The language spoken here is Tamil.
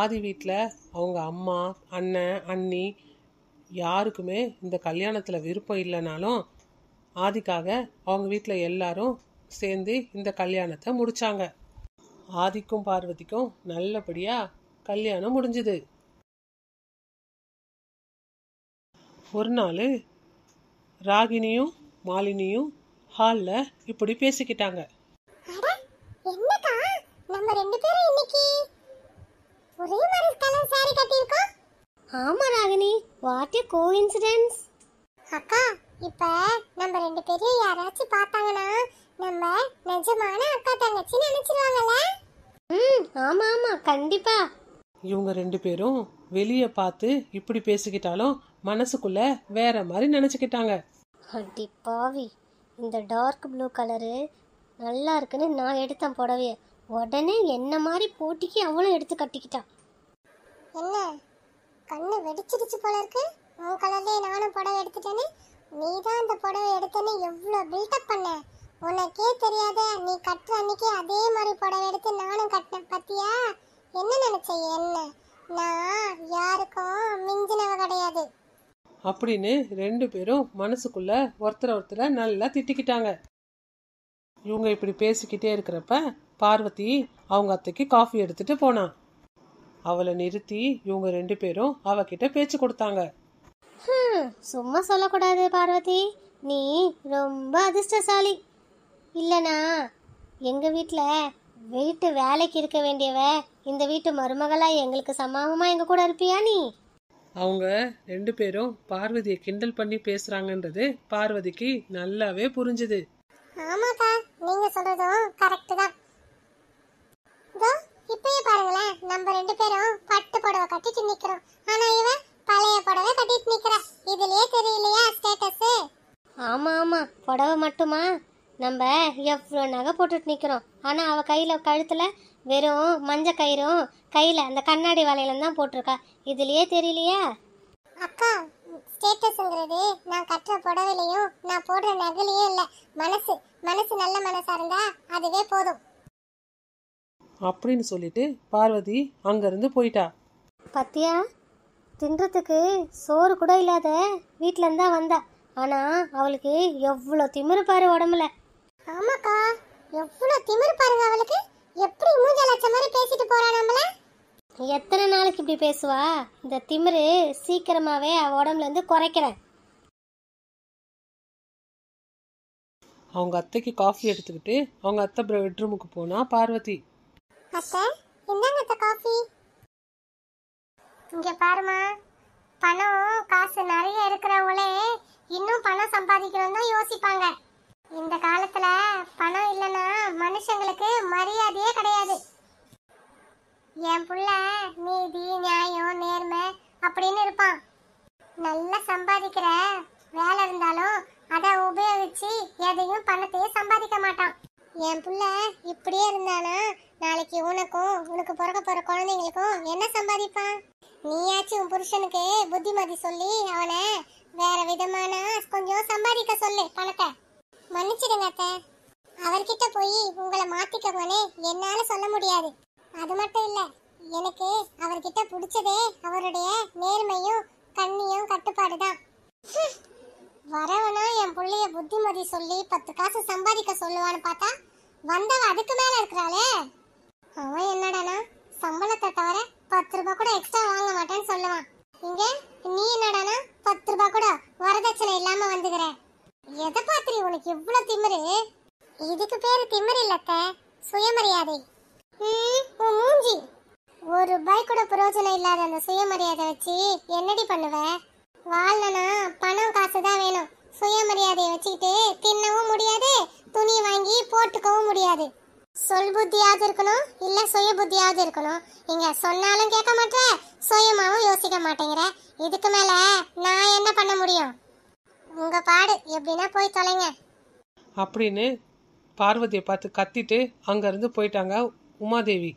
ஆதி வீட்டில் அவங்க அம்மா அண்ணன் அண்ணி யாருக்குமே இந்த கல்யாணத்தில் விருப்பம் இல்லைனாலும் ஆதிக்காக அவங்க வீட்டில் எல்லாரும் சேர்ந்து இந்த கல்யாணத்தை முடித்தாங்க ஆதிக்கும் பார்வதிக்கும் நல்லபடியாக கல்யாணம் முடிஞ்சுது ஒரு நாள் ராகினியும் மாலினியும் ஹாலில் இப்படி பேசிக்கிட்டாங்க நம்ம ரெண்டு பேரும் இன்னைக்கு ஒரே மாதிரி கலர் சாரி கட்டியிருக்கோம் ஆமா ராகினி வாட் எ கோஇன்சிடென்ஸ் அக்கா இப்ப நம்ம ரெண்டு பேரும் யாராச்சும் பார்த்தாங்கன்னா நம்ம நிஜமான அக்கா தங்கச்சி நினைச்சிருவாங்கல்ல ம் ஆமா ஆமா கண்டிப்பா இவங்க ரெண்டு பேரும் வெளியே பார்த்து இப்படி பேசிக்கிட்டாலும் மனசுக்குள்ள வேற மாதிரி நினச்சிக்கிட்டாங்க அடி பாவி இந்த டார்க் ப்ளூ கலரு நல்லா இருக்குன்னு நான் எடுத்தேன் புடவைய உடனே என்ன மாதிரி போட்டிக்கு அவளும் எடுத்து கட்டிக்கிட்டான் என்ன கண்ணு வெடிச்சிருச்சு போல இருக்கு உன் கலர்லயே நானும் புடவை எடுத்துட்டேன்னு நீ தான் அந்த புடவை எடுத்தேன்னு எவ்வளோ பில்டப் பண்ண உனக்கே தெரியாத நீ கட்டுற அன்னைக்கு அதே மாதிரி புடவை எடுத்து நானும் கட்டின பத்தியா என்ன நினைச்ச என்ன நான் யாருக்கும் மிஞ்சினவ கிடையாது அப்படின்னு ரெண்டு பேரும் மனசுக்குள்ள ஒருத்தரை ஒருத்தரை நல்லா திட்டிக்கிட்டாங்க இவங்க இப்படி பேசிக்கிட்டே இருக்கிறப்ப பார்வதி அவங்க அத்தைக்கு காஃபி எடுத்துட்டு போனான் அவளை நிறுத்தி இவங்க ரெண்டு பேரும் அவகிட்ட பேச்சு கொடுத்தாங்க சும்மா சொல்லக்கூடாது பார்வதி நீ ரொம்ப அதிர்ஷ்டசாலி இல்லனா எங்க வீட்டில் வீட்டு வேலைக்கு இருக்க வேண்டியவ இந்த வீட்டு மருமகளா எங்களுக்கு சமாகமா எங்க கூட இருப்பியா நீ அவங்க ரெண்டு பேரும் பார்வதியை கிண்டல் பண்ணி பேசுறாங்கன்றது பார்வதிக்கு நல்லாவே புரிஞ்சுது ஆமாக்கா நீங்க சொல்றதும் கரெக்ட் தான் இப்பயே பாருங்களேன் நம்ம ரெண்டு பேரும் பட்டு புடவை கட்டிட்டு நிக்கிறோம் ஆனா இவன் பழைய புடவை கட்டிட்டு நிக்கிறா இதுலயே தெரியலையா ஸ்டேட்டஸ் ஆமா ஆமா புடவை மட்டுமா நம்ம எவ்வளோ நகை போட்டுட்டு நிக்கிறோம் ஆனா அவ கையில கழுத்துல வெறும் மஞ்ச கயிறும் கையில அந்த கண்ணாடி வலையில தான் போட்டிருக்கா இதுலயே தெரியலையா அக்கா ஸ்டேட்டஸ்ங்கிறது நான் கட்டுற புடவையிலையும் நான் போடுற நகலையும் இல்லை மனசு மனசு நல்ல மனசா இருந்தா அதுவே போதும் அப்படின்னு சொல்லிட்டு பார்வதி அங்கேருந்து போயிட்டா பத்தியா தின்றதுக்கு சோறு கூட இல்லாத வீட்டிலேருந்து தான் வந்தா ஆனால் அவளுக்கு எவ்வளோ திமிரு பாரு உடம்புல ஆமாக்கா எவ்வளோ திமிரு பாருங்க அவளுக்கு எப்படி மூஞ்ச லட்சம் மாதிரி பேசிட்டு போறா நம்மள எத்தனை நாளைக்கு இப்படி பேசுவா இந்த திமிரு சீக்கிரமாவே அவ உடம்புல இருந்து குறைக்கிறேன் அவங்க அத்தைக்கு காஃபி எடுத்துக்கிட்டு அவங்க அத்தை பெட்ரூமுக்கு போனா பார்வதி அத்தை என்னங்க அத்தை காஃபி இங்கே பாருமா பணம் காசு நிறைய இருக்கிறவங்களே இன்னும் பணம் சம்பாதிக்கணும்னு தான் யோசிப்பாங்க இந்த காலத்துல பணம் இல்லைன்னா மனுஷங்களுக்கு மரியாதையே கிடையாது என் புள்ள நீதி நியாயம் நேர்மை அப்படின்னு இருப்பான் நல்லா சம்பாதிக்கிற வேலை இருந்தாலும் அதை உபயோகிச்சு எதையும் பணத்தையே சம்பாதிக்க மாட்டான் என் புள்ள இப்படியே இருந்தானா நாளைக்கு உனக்கும் உனக்கு பிறக்க போற குழந்தைங்களுக்கும் என்ன சம்பாதிப்பான் நீயாச்சும் உன் புருஷனுக்கு புத்திமதி சொல்லி அவனை வேற விதமான கொஞ்சம் சம்பாதிக்க சொல்லு பணத்தை மன்னிச்சிடுங்க அத்த அவர்கிட்ட போய் உங்களை மாத்திக்கோங்கன்னு என்னால சொல்ல முடியாது அது மட்டும் இல்ல எனக்கு அவர்கிட்ட பிடிச்சதே அவருடைய நேர்மையும் கண்ணியும் கட்டுப்பாடு தான் வர பிள்ளைய புத்திமதி சொல்லி பத்து காசு சம்பாதிக்க சொல்லுவான்னு பார்த்தா வந்தவ அதுக்கு மேல இருக்கிறாளே அவன் என்னடானா சம்பளத்தை தவிர பத்து ரூபாய் கூட எக்ஸ்ட்ரா வாங்க மாட்டேன்னு சொல்லுவான் இங்க நீ என்னடானா பத்து ரூபாய் கூட வரதட்சணை இல்லாம வந்துக்கிற எதை பாத்திரி உனக்கு இவ்வளவு திமிரு இதுக்கு பேரு திமிரு இல்லத்த சுயமரியாதை உன் மூஞ்சி ஒரு ரூபாய் கூட பிரயோஜனம் இல்லாத அந்த சுயமரியாதை வச்சு என்னடி பண்ணுவ வாழ் அதை வச்சுக்கிட்டு தின்னவும் முடியாது துணி வாங்கி போட்டுக்கவும் முடியாது சொல் புத்தியாவது இருக்கணும் இல்ல சுய புத்தியாவது இருக்கணும் இங்க சொன்னாலும் கேட்க மாட்டேற சுயமாவும் யோசிக்க மாட்டேங்கிற இதுக்கு மேல நான் என்ன பண்ண முடியும் உங்க பாடு எப்படின்னா போய் தொலைங்க அப்படின்னு பார்வதியை பார்த்து கத்திட்டு அங்கேருந்து போயிட்டாங்க உமாதேவி